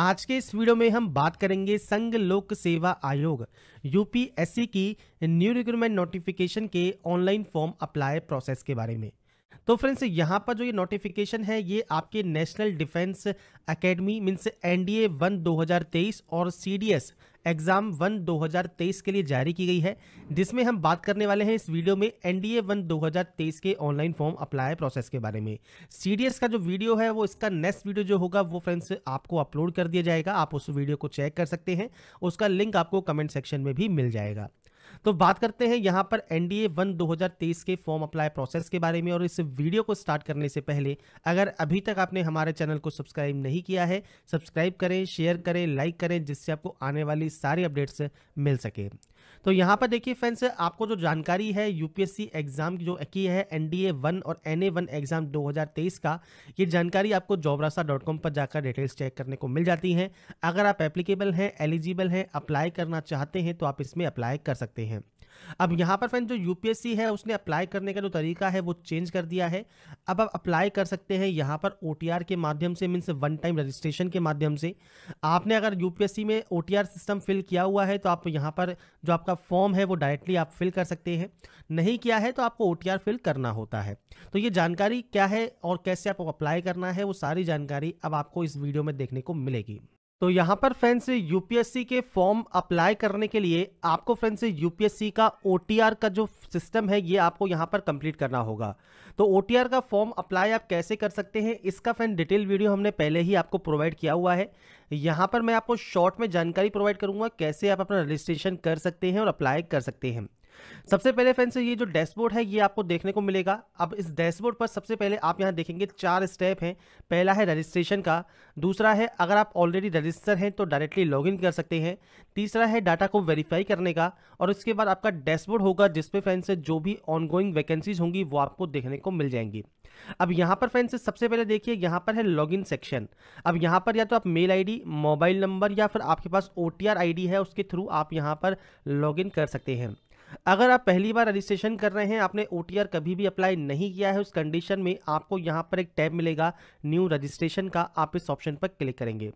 आज के इस वीडियो में हम बात करेंगे संघ लोक सेवा आयोग यूपीएससी की न्यू रिक्रूटमेंट नोटिफिकेशन के ऑनलाइन फॉर्म अप्लाई प्रोसेस के बारे में तो फ्रेंड्स यहां पर जो ये नोटिफिकेशन है ये आपके national defence academy means NDA one 2023 और सीडीएस डी एग्जाम वन 2023 के लिए जारी की गई है जिसमें हम बात करने वाले हैं इस वीडियो में एनडीए वन 2023 के ऑनलाइन फॉर्म अप्लाई प्रोसेस के बारे में सीडीएस का जो वीडियो है वो इसका नेक्स्ट वीडियो जो होगा वो फ्रेंड्स आपको अपलोड कर दिया जाएगा आप उस वीडियो को चेक कर सकते हैं उसका लिंक आपको कमेंट सेक्शन में भी मिल जाएगा तो बात करते हैं यहाँ पर एनडीए वन 2023 के फॉर्म अप्लाई प्रोसेस के बारे में और इस वीडियो को स्टार्ट करने से पहले अगर अभी तक आपने हमारे चैनल को सब्सक्राइब नहीं किया है सब्सक्राइब करें शेयर करें लाइक करें जिससे आपको आने वाली सारी अपडेट्स मिल सके तो यहाँ पर देखिए फ्रेंड्स आपको जो जानकारी है यूपीएससी एग्जाम की जो की है एनडीए वन और एन वन एग्जाम 2023 का ये जानकारी आपको जॉबरासा पर जाकर डिटेल्स चेक करने को मिल जाती हैं अगर आप एप्लीकेबल हैं एलिजिबल हैं अप्लाई करना चाहते हैं तो आप इसमें अप्लाई कर सकते हैं अब यहाँ पर फ्रेंड जो यूपीएससी है उसने अप्लाई करने का जो तरीका है वो चेंज कर दिया है अब आप अप्लाई कर सकते हैं यहाँ पर ओ के माध्यम से मीन्स वन टाइम रजिस्ट्रेशन के माध्यम से आपने अगर यूपीएससी में ओ सिस्टम फिल किया हुआ है तो आप यहाँ पर जो आपका फॉर्म है वो डायरेक्टली आप फिल कर सकते हैं नहीं किया है तो आपको ओ फिल करना होता है तो ये जानकारी क्या है और कैसे आपको अप्लाई करना है वो सारी जानकारी अब आपको इस वीडियो में देखने को मिलेगी तो यहाँ पर फ्रेंड्स यूपीएससी के फॉर्म अप्लाई करने के लिए आपको फ्रेंड्स यूपीएससी का ओटीआर का जो सिस्टम है ये आपको यहाँ पर कंप्लीट करना होगा तो ओटीआर का फॉर्म अप्लाई आप कैसे कर सकते हैं इसका फ्रेंड डिटेल वीडियो हमने पहले ही आपको प्रोवाइड किया हुआ है यहाँ पर मैं आपको शॉर्ट में जानकारी प्रोवाइड करूँगा कैसे आप अपना रजिस्ट्रेशन कर सकते हैं और अप्लाई कर सकते हैं सबसे पहले फ्रेंड्स ये जो डैशबोर्ड है ये आपको देखने को मिलेगा अब इस डैशबोर्ड पर सबसे पहले आप यहाँ देखेंगे चार स्टेप हैं पहला है रजिस्ट्रेशन का दूसरा है अगर आप ऑलरेडी रजिस्टर हैं तो डायरेक्टली लॉगिन कर सकते हैं तीसरा है डाटा को वेरीफाई करने का और उसके बाद आपका डैशबोर्ड होगा जिसपे फ्रेंड्स जो भी ऑनगोइंग वैकेंसीज होंगी वो आपको देखने को मिल जाएंगी अब यहाँ पर फ्रेंड्स सबसे पहले देखिए यहाँ पर है लॉगिन सेक्शन अब यहाँ पर या तो आप मेल आईडी मोबाइल नंबर या फिर आपके पास ओ टी है उसके थ्रू आप यहाँ पर लॉगिन कर सकते हैं अगर आप पहली बार रजिस्ट्रेशन कर रहे हैं आपने ओ कभी भी अप्लाई नहीं किया है उस कंडीशन में आपको यहाँ पर एक टैब मिलेगा न्यू रजिस्ट्रेशन का आप इस ऑप्शन पर क्लिक करेंगे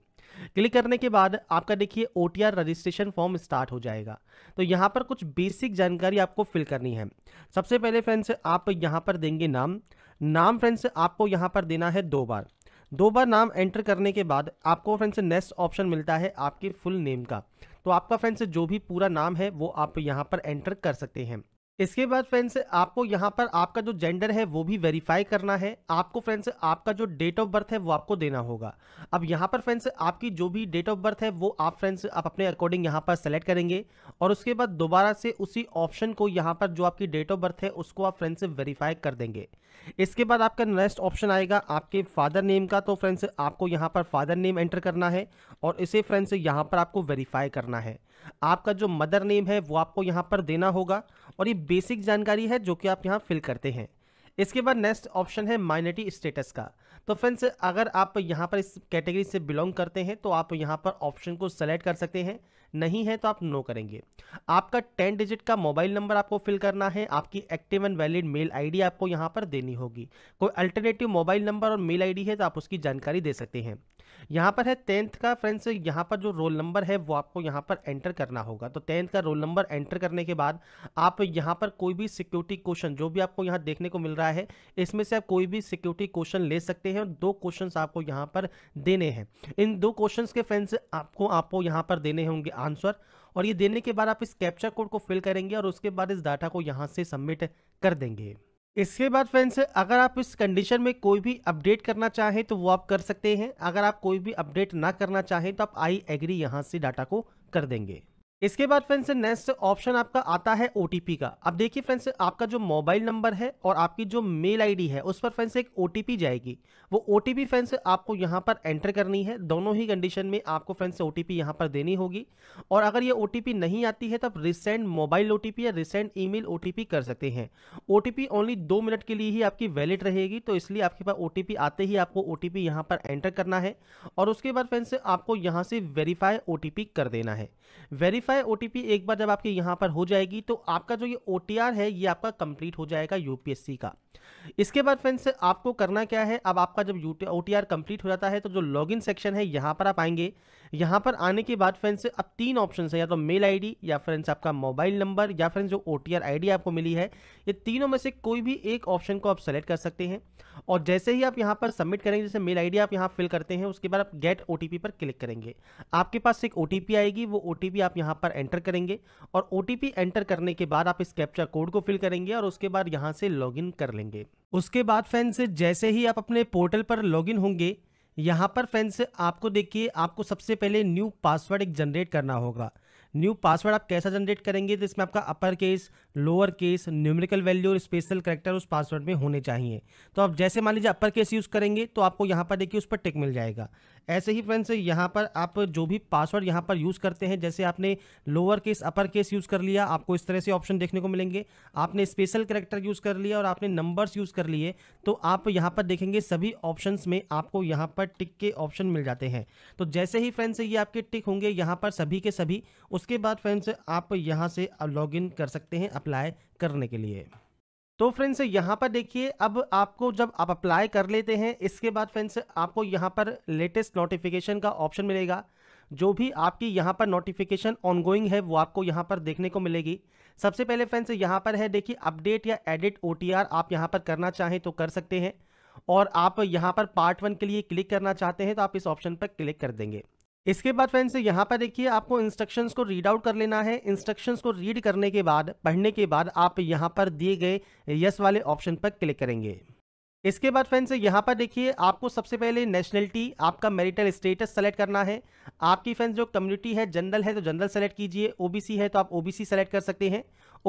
क्लिक करने के बाद आपका देखिए ओ रजिस्ट्रेशन फॉर्म स्टार्ट हो जाएगा तो यहाँ पर कुछ बेसिक जानकारी आपको फिल करनी है सबसे पहले फ्रेंड्स आप यहाँ पर देंगे नाम नाम फ्रेंड्स आपको यहाँ पर देना है दो बार दो बार नाम एंटर करने के बाद आपको फ्रेंड्स नेक्स्ट ऑप्शन मिलता है आपके फुल नेम का तो आपका फ्रेंड्स जो भी पूरा नाम है वो आप यहाँ पर एंटर कर सकते हैं इसके बाद फ्रेंड्स आपको यहाँ पर आपका जो जेंडर है वो भी वेरीफाई करना है आपको फ्रेंड्स आपका जो डेट ऑफ बर्थ है वो आपको देना होगा अब यहाँ पर फ्रेंड्स आपकी जो भी डेट ऑफ बर्थ है वो आप फ्रेंड्स आप अपने अकॉर्डिंग यहाँ पर सेलेक्ट करेंगे और उसके बाद दोबारा से उसी ऑप्शन को यहाँ पर जो आपकी डेट ऑफ बर्थ है उसको आप फ्रेंड्स वेरीफाई कर देंगे इसके बाद आपका नेक्स्ट ऑप्शन आएगा आपके फादर नेम का तो फ्रेंड्स आपको यहाँ पर फादर नेम एंटर करना है और इसे फ्रेंड्स यहाँ पर आपको वेरीफाई करना है आपका जो मदर नेम है वो आपको यहाँ पर देना होगा और ये बेसिक जानकारी है जो कि आप यहाँ फिल करते हैं इसके बाद नेक्स्ट ऑप्शन है माइनॉरिटी स्टेटस का तो फ्रेंड्स अगर आप यहाँ पर इस कैटेगरी से बिलोंग करते हैं तो आप यहाँ पर ऑप्शन को सेलेक्ट कर सकते हैं नहीं है तो आप नो करेंगे आपका टेन डिजिट का मोबाइल नंबर आपको फिल करना है आपकी active and valid mail ID आपको यहाँ पर देनी होगी कोई अल्टरनेटिव मोबाइल नंबर और मेल आईडी है तो आप उसकी जानकारी दे सकते हैं यहाँ पर है टेंथ का फ्रेंड्स यहाँ पर जो रोल नंबर है वो आपको यहाँ पर एंटर करना होगा तो टेंथ का रोल नंबर एंटर करने के बाद आप यहाँ पर कोई भी सिक्योरिटी क्वेश्चन जो भी आपको यहाँ देखने को मिल रहा है इसमें से आप कोई भी सिक्योरिटी क्वेश्चन ले सकते हैं और दो क्वेश्चन आपको यहाँ पर देने हैं इन दो क्वेश्चन के फ्रेंड्स आपको आपको यहाँ पर देने होंगे आंसर और ये देने के बाद आप इस कैप्चर कोड को फिल करेंगे और उसके बाद इस डाटा को यहाँ से सबमिट कर देंगे इसके बाद फ्रेंड्स अगर आप इस कंडीशन में कोई भी अपडेट करना चाहें तो वो आप कर सकते हैं अगर आप कोई भी अपडेट ना करना चाहें तो आप आई एग्री यहाँ से डाटा को कर देंगे इसके बाद फ्रेंड्स नेक्स्ट ऑप्शन आपका आता है ओ का अब देखिए फ्रेंड्स आपका जो मोबाइल नंबर है और आपकी जो मेल आईडी है उस पर फ्रेंड्स एक ओ जाएगी वो ओ फ्रेंड्स आपको यहाँ पर एंटर करनी है दोनों ही कंडीशन में आपको फ्रेंड्स ओ टी यहाँ पर देनी होगी और अगर ये ओ नहीं आती है तब रिसेंट मोबाइल ओ या रिसेंट ई मेल कर सकते हैं ओ ओनली दो मिनट के लिए ही आपकी वैलिड रहेगी तो इसलिए आपके पास ओ आते ही आपको ओ टी यहाँ पर एंटर करना है और उसके बाद फ्रेंड्स आपको यहाँ से वेरीफाई ओ कर देना है वेरीफाई वेरीफाई ओटीपी एक बार जब आपके यहाँ पर हो जाएगी तो आपका जो ये ओटीआर है ये आपका कंप्लीट हो जाएगा यूपीएससी का इसके बाद फ्रेंड्स आपको करना क्या है अब आपका जब ओ टी कंप्लीट हो जाता है तो जो लॉगिन सेक्शन है यहाँ पर आप आएंगे यहाँ पर आने के बाद फ्रेंड्स अब तीन ऑप्शन है या तो मेल आईडी या फ्रेंड्स आपका मोबाइल नंबर या फ्रेंड्स जो ओ टी आपको मिली है ये तीनों में से कोई भी एक ऑप्शन को आप सेलेक्ट कर सकते हैं और जैसे ही आप यहाँ पर सबमिट करेंगे जैसे मेल आईडी आप यहाँ फिल करते हैं उसके बाद आप गेट ओ पर क्लिक करेंगे आपके पास एक ओ आएगी वो ओ आप यहाँ पर एंटर करेंगे और ओ एंटर करने के बाद आप इस कैप्चा कोड को फिल करेंगे और उसके बाद यहाँ से लॉगिन कर लेंगे उसके बाद फैन से जैसे ही आप अपने पोर्टल पर लॉगिन होंगे यहाँ पर फैन से आपको देखिए आपको सबसे पहले न्यू पासवर्ड एक जनरेट करना होगा न्यू पासवर्ड आप कैसा जनरेट करेंगे तो इसमें आपका upper case lower case numerical value और स्पेशल करेक्टर उस पासवर्ड में होने चाहिए तो आप जैसे मान लीजिए अपर केस यूज़ करेंगे तो आपको यहाँ पर देखिए उस पर टिक मिल जाएगा ऐसे ही फ्रेंड्स यहाँ पर आप जो भी पासवर्ड यहाँ पर यूज़ करते हैं जैसे आपने lower case upper case use कर लिया आपको इस तरह से ऑप्शन देखने को मिलेंगे आपने स्पेशल करेक्टर यूज़ कर लिया और आपने नंबर्स यूज़ कर लिए तो आप यहाँ पर देखेंगे सभी ऑप्शन में आपको यहाँ पर टिक के ऑप्शन मिल जाते हैं तो जैसे ही फ्रेंड्स ये आपके टिक होंगे यहाँ पर सभी के सभी उसके बाद फ्रेंड्स आप यहाँ से लॉग कर सकते हैं अप्लाई करने के लिए तो फ्रेंड्स यहाँ पर देखिए अब आपको जब आप अप्लाई कर लेते हैं इसके बाद फ्रेंड्स आपको यहाँ पर लेटेस्ट नोटिफिकेशन का ऑप्शन मिलेगा जो भी आपकी यहाँ पर नोटिफिकेशन ऑनगोइंग है वो आपको यहाँ पर देखने को मिलेगी सबसे पहले फ्रेंड्स यहाँ पर है देखिए अपडेट या एडिट ओ आप यहाँ पर करना चाहें तो कर सकते हैं और आप यहाँ पर पार्ट वन के लिए क्लिक करना चाहते हैं तो आप इस ऑप्शन पर क्लिक कर देंगे इसके बाद फ्रेंड्स यहाँ पर देखिए आपको इंस्ट्रक्शंस को रीड आउट कर लेना है इंस्ट्रक्शंस को रीड करने के बाद पढ़ने के बाद आप यहाँ पर दिए गए यस वाले ऑप्शन पर क्लिक करेंगे इसके बाद फ्रेंड्स यहाँ पर देखिए आपको सबसे पहले नेशनलिटी आपका मेरिटल स्टेटस सेलेक्ट करना है आपकी फ्रेंड्स जो कम्युनिटी है जनरल है तो जनरल सेलेक्ट कीजिए ओबीसी है तो आप ओबीसी सेलेक्ट कर सकते हैं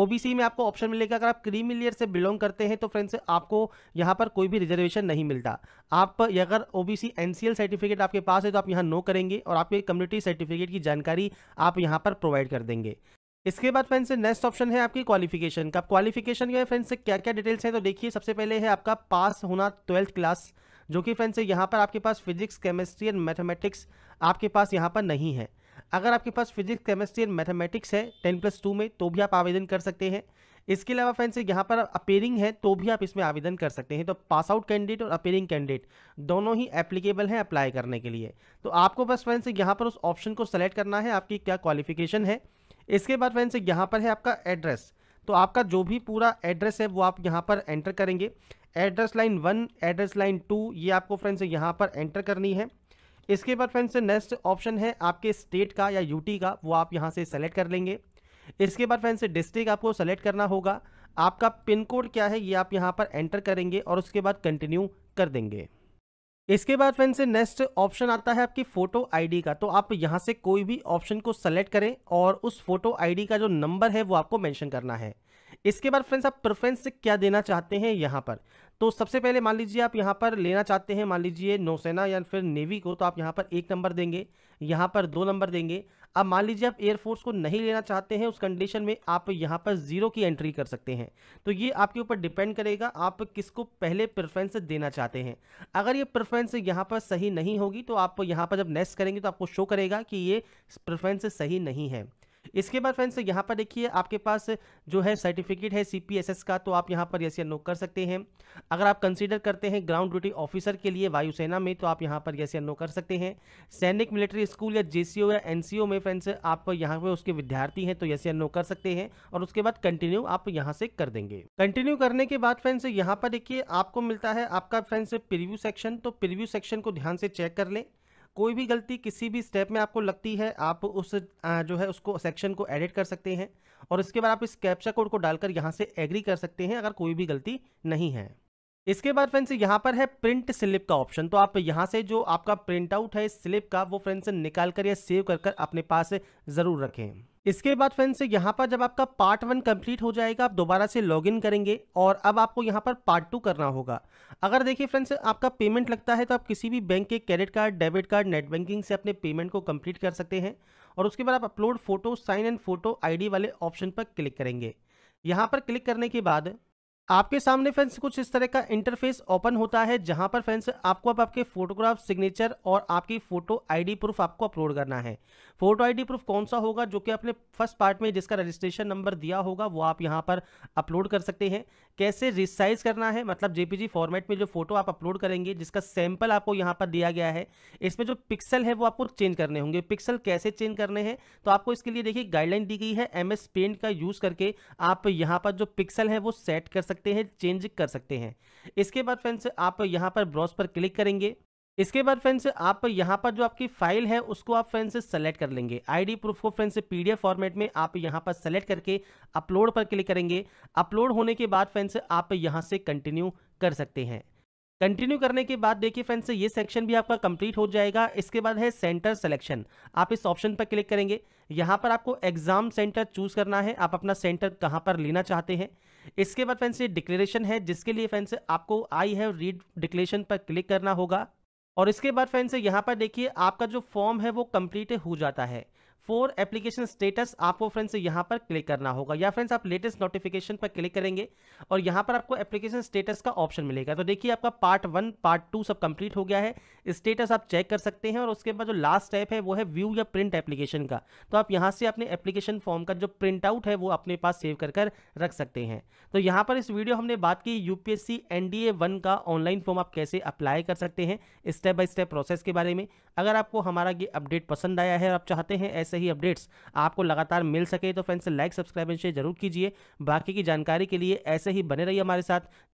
ओबीसी में आपको ऑप्शन मिलेगा अगर आप लेयर से बिलोंग करते हैं तो फ्रेंड्स आपको यहाँ पर कोई भी रिजर्वेशन नहीं मिलता आप अगर ओ बी सर्टिफिकेट आपके पास है तो आप यहाँ नो करेंगे और आपके कम्युनिटी सर्टिफिकेट की जानकारी आप यहाँ पर प्रोवाइड कर देंगे इसके बाद फ्रेंड्स नेक्स्ट ऑप्शन है आपकी क्वालिफिकेशन का क्वालिफिकेशन के फ्रेंड्स क्या क्या डिटेल्स हैं तो देखिए सबसे पहले है आपका पास होना ट्वेल्थ क्लास जो कि फ्रेंड्स यहाँ पर आपके पास फिजिक्स केमिस्ट्री एंड मैथमेटिक्स आपके पास यहाँ पर नहीं है अगर आपके पास फिजिक्स केमिस्ट्री एंड मैथमेटिक्स है टेन प्लस टू में तो भी आप आवेदन कर सकते हैं इसके अलावा फ्रेंड्स यहाँ पर अपेयरिंग है तो भी आप इसमें आवेदन कर सकते हैं तो पास आउट कैंडिडेट और अपेयरिंग कैंडिडेट दोनों ही एप्लीकेबल हैं अप्लाई करने के लिए तो आपको बस फ्रेंड्स यहाँ पर उस ऑप्शन को सेलेक्ट करना है आपकी क्या क्वालिफिकेशन है इसके बाद फ्रेंड्स यहाँ पर है आपका एड्रेस तो आपका जो भी पूरा एड्रेस है वो आप यहाँ पर एंटर करेंगे address line one address line two ये आपको फ्रेंड्स यहाँ पर एंटर करनी है इसके बाद फ्रेंड्स नेक्स्ट ऑप्शन है आपके स्टेट का या यूटी का वो आप यहाँ से सेलेक्ट कर लेंगे इसके बाद फ्रेंड्स डिस्ट्रिक्ट आपको सेलेक्ट करना होगा आपका पिन कोड क्या है ये आप यहाँ पर एंटर करेंगे और उसके बाद कंटिन्यू कर देंगे इसके बाद फ्रेंड से नेक्स्ट ऑप्शन आता है आपकी फोटो आईडी का तो आप यहां से कोई भी ऑप्शन को सेलेक्ट करें और उस फोटो आईडी का जो नंबर है वो आपको मेंशन करना है इसके बाद फ्रेंड्स आप प्रेफरेंस क्या देना चाहते हैं यहां पर तो सबसे पहले मान लीजिए आप यहाँ पर लेना चाहते हैं मान लीजिए नौसेना या फिर नेवी को तो आप यहाँ पर एक नंबर देंगे यहाँ पर दो नंबर देंगे अब मान लीजिए आप एयरफोर्स को नहीं लेना चाहते हैं उस कंडीशन में आप यहाँ पर ज़ीरो की एंट्री कर सकते हैं तो ये आपके ऊपर डिपेंड करेगा आप किसको पहले प्रेफरेंस देना चाहते हैं अगर ये प्रेफरेंस यहाँ पर सही नहीं होगी तो आप यहाँ पर जब नेक्स्ट करेंगे तो आपको शो करेगा कि ये प्रेफरेंस सही नहीं है इसके बाद फ्रेंड्स यहाँ पर देखिए आपके पास जो है सर्टिफिकेट है सी का तो आप यहाँ पर यस या नो कर सकते हैं अगर आप कंसिडर करते हैं ग्राउंड ड्यूटी ऑफिसर के लिए वायुसेना में तो आप यहाँ पर यस या नो कर सकते हैं सैनिक मिलिट्री स्कूल या जे या एनसीओ में फ्रेंड्स आप यहाँ पे उसके विद्यार्थी हैं तो यस या नो कर सकते हैं और उसके बाद कंटिन्यू आप यहाँ से कर देंगे कंटिन्यू करने के बाद फ्रेंड्स यहाँ पर देखिए आपको मिलता है आपका फ्रेंड्स प्रिव्यू सेक्शन तो प्रिव्यू सेक्शन को ध्यान से चेक कर लें कोई भी गलती किसी भी स्टेप में आपको लगती है आप उस जो है उसको सेक्शन को एडिट कर सकते हैं और इसके बाद आप इस कैप्चा कोड को डालकर यहाँ से एग्री कर सकते हैं अगर कोई भी गलती नहीं है इसके बाद फ्रेंड्स यहाँ पर है प्रिंट स्लिप का ऑप्शन तो आप यहाँ से जो आपका प्रिंट आउट है स्लिप का वो फ्रेंड्स निकाल कर या सेव कर कर अपने पास ज़रूर रखें इसके बाद फ्रेंड्स यहाँ पर जब आपका पार्ट वन कंप्लीट हो जाएगा आप दोबारा से लॉगिन करेंगे और अब आपको यहाँ पर पार्ट टू करना होगा अगर देखिए फ्रेंड्स आपका पेमेंट लगता है तो आप किसी भी बैंक के credit card debit card net banking से अपने पेमेंट को कंप्लीट कर सकते हैं और उसके बाद आप upload photo sign and photo I वाले ऑप्शन पर क्लिक करेंगे यहाँ पर क्लिक करने के बाद आपके सामने फ्रेंड्स कुछ इस तरह का इंटरफेस ओपन होता है जहां पर फ्रेंड्स आपको अब आपके फोटोग्राफ सिग्नेचर और आपकी फोटो आईडी प्रूफ आपको अपलोड करना है फोटो आईडी प्रूफ कौन सा होगा जो कि आपने फर्स्ट पार्ट में जिसका रजिस्ट्रेशन नंबर दिया होगा वो आप यहां पर अपलोड कर सकते हैं कैसे रिसाइज करना है मतलब जेपीजी फॉर्मेट में जो फोटो आप अपलोड करेंगे जिसका सैंपल आपको यहाँ पर दिया गया है इसमें जो पिक्सल है वो आपको चेंज करने होंगे पिक्सल कैसे चेंज करने हैं तो आपको इसके लिए देखिए गाइडलाइन दी गई है एम पेंट का यूज़ करके आप यहाँ पर जो पिक्सल है वो सेट कर सकते सकते हैं चेंज कर सकते हैं इसके बाद फ्रेंड्स आप यहाँ पर ब्रॉस पर क्लिक करेंगे इसके बाद फ्रेंड्स आप यहां पर जो आपकी फाइल है उसको आप फ्रेंड्स सेलेक्ट कर लेंगे आईडी प्रूफ को फ्रेंड्स पीडीएफ फॉर्मेट में आप यहां पर सेलेक्ट करके अपलोड पर क्लिक करेंगे अपलोड होने के बाद फ्रेंड्स आप यहां से कंटिन्यू कर सकते हैं कंटिन्यू करने के बाद देखिए फ्रेंड्स ये सेक्शन भी आपका कंप्लीट हो जाएगा इसके बाद है सेंटर सेलेक्शन आप इस ऑप्शन पर क्लिक करेंगे यहाँ पर आपको एग्जाम सेंटर चूज करना है आप अपना सेंटर कहाँ पर लेना चाहते हैं इसके बाद फ्रेंड्स ये डिक्लेरेशन है जिसके लिए फ्रेंड्स आपको आई हैव रीड डिक्लेरेशन पर क्लिक करना होगा और इसके बाद फ्रेंड्स यहाँ पर देखिए आपका जो फॉर्म है वो कंप्लीट हो जाता है फोर एप्लीकेशन स्टेटस आपको फ्रेंड्स यहां पर क्लिक करना होगा या फ्रेंड्स आप लेटेस्ट नोटिफिकेशन पर क्लिक करेंगे और यहां पर आपको एप्लीकेशन स्टेटस का ऑप्शन मिलेगा तो देखिए आपका पार्ट वन पार्ट टू सब कंप्लीट हो गया है स्टेटस आप चेक कर सकते हैं और उसके बाद जो लास्ट स्टेप है वो है व्यू या प्रिंट एप्लीकेशन का तो आप यहाँ से अपने एप्लीकेशन फॉर्म का जो प्रिंट आउट है वो अपने पास सेव कर कर रख सकते हैं तो यहाँ पर इस वीडियो हमने बात की यूपीएससी एनडीए वन का ऑनलाइन फॉर्म आप कैसे अप्लाई कर सकते हैं स्टेप बाय स्टेप प्रोसेस के बारे में अगर आपको हमारा ये अपडेट पसंद आया है और आप चाहते हैं ऐसे ऐसे ही अपडेट्स आपको लगातार मिल सके तो friends like subscribe and share जरूर कीजिए बाकी की जानकारी के लिए ऐसे ही बने रहिए हमारे साथ